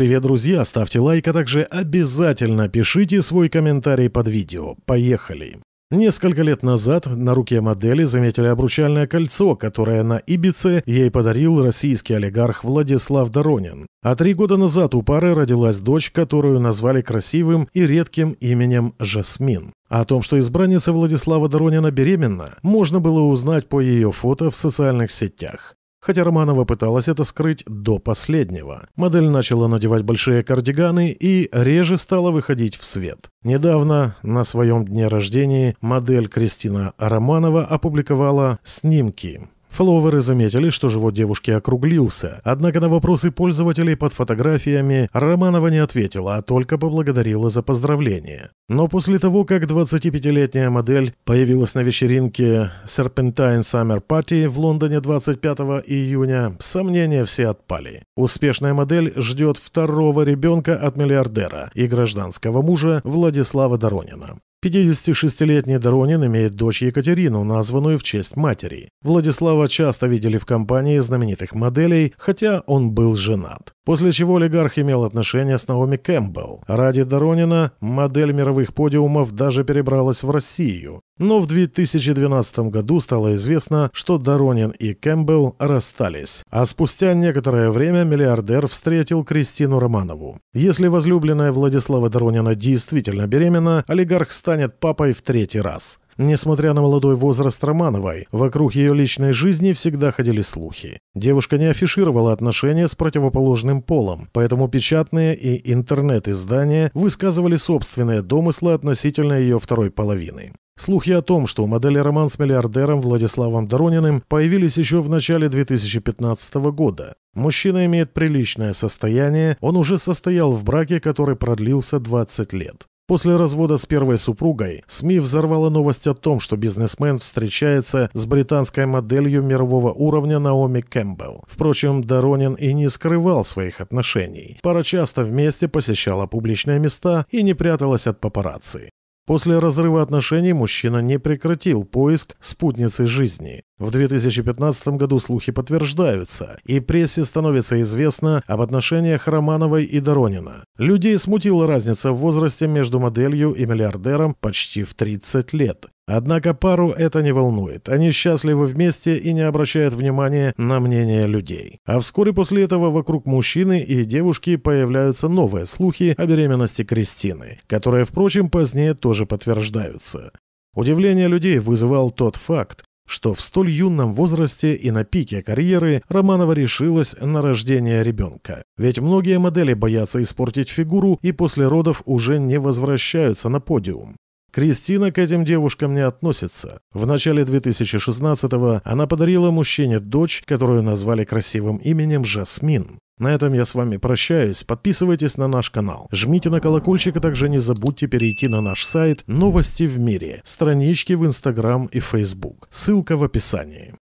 Привет, друзья! Ставьте лайк, а также обязательно пишите свой комментарий под видео. Поехали! Несколько лет назад на руке модели заметили обручальное кольцо, которое на Ибице ей подарил российский олигарх Владислав Доронин. А три года назад у пары родилась дочь, которую назвали красивым и редким именем Жасмин. О том, что избранница Владислава Доронина беременна, можно было узнать по ее фото в социальных сетях хотя Романова пыталась это скрыть до последнего. Модель начала надевать большие кардиганы и реже стала выходить в свет. Недавно, на своем дне рождения, модель Кристина Романова опубликовала снимки, Фолловеры заметили, что живот девушки округлился, однако на вопросы пользователей под фотографиями Романова не ответила, а только поблагодарила за поздравление. Но после того, как 25-летняя модель появилась на вечеринке Serpentine Summer Party в Лондоне 25 июня, сомнения все отпали. Успешная модель ждет второго ребенка от миллиардера и гражданского мужа Владислава Доронина. 56-летний Доронин имеет дочь Екатерину, названную в честь матери. Владислава часто видели в компании знаменитых моделей, хотя он был женат. После чего олигарх имел отношения с Наоми Кэмпбелл. Ради Доронина модель мировых подиумов даже перебралась в Россию. Но в 2012 году стало известно, что Доронин и Кэмпбелл расстались. А спустя некоторое время миллиардер встретил Кристину Романову. Если возлюбленная Владислава Доронина действительно беременна, олигарх станет папой в третий раз. Несмотря на молодой возраст Романовой, вокруг ее личной жизни всегда ходили слухи. Девушка не афишировала отношения с противоположным полом, поэтому печатные и интернет-издания высказывали собственные домыслы относительно ее второй половины. Слухи о том, что у модели роман с миллиардером Владиславом Дорониным появились еще в начале 2015 года. Мужчина имеет приличное состояние, он уже состоял в браке, который продлился 20 лет. После развода с первой супругой СМИ взорвала новость о том, что бизнесмен встречается с британской моделью мирового уровня Наоми Кэмпбелл. Впрочем, Доронин и не скрывал своих отношений. Пара часто вместе посещала публичные места и не пряталась от папарацци. После разрыва отношений мужчина не прекратил поиск спутницы жизни. В 2015 году слухи подтверждаются, и прессе становится известно об отношениях Романовой и Доронина. Людей смутила разница в возрасте между моделью и миллиардером почти в 30 лет. Однако пару это не волнует. Они счастливы вместе и не обращают внимания на мнение людей. А вскоре после этого вокруг мужчины и девушки появляются новые слухи о беременности Кристины, которые, впрочем, позднее тоже подтверждаются. Удивление людей вызывал тот факт, что в столь юном возрасте и на пике карьеры Романова решилась на рождение ребенка. Ведь многие модели боятся испортить фигуру и после родов уже не возвращаются на подиум. Кристина к этим девушкам не относится. В начале 2016-го она подарила мужчине дочь, которую назвали красивым именем Жасмин. На этом я с вами прощаюсь. Подписывайтесь на наш канал, жмите на колокольчик, а также не забудьте перейти на наш сайт «Новости в мире», странички в Инстаграм и Фейсбук. Ссылка в описании.